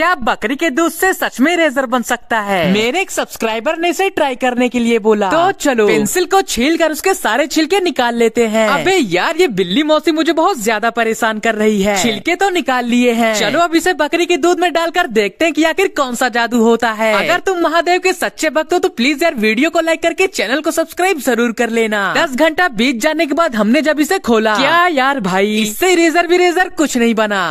क्या बकरी के दूध से सच में रेजर बन सकता है मेरे एक सब्सक्राइबर ने इसे ट्राई करने के लिए बोला तो चलो पेंसिल को छील कर उसके सारे छिलके निकाल लेते हैं अबे यार ये बिल्ली मौसी मुझे बहुत ज्यादा परेशान कर रही है छिलके तो निकाल लिए हैं चलो अब इसे बकरी के दूध में डालकर देखते हैं कि आखिर कौन सा जादू होता है अगर तुम महादेव के सच्चे भक्त हो तो प्लीज यार वीडियो को लाइक करके चैनल को सब्सक्राइब जरूर कर लेना दस घंटा बीत जाने के बाद हमने जब इसे खोला क्या यार भाई इससे रेजर भी रेजर कुछ नहीं बना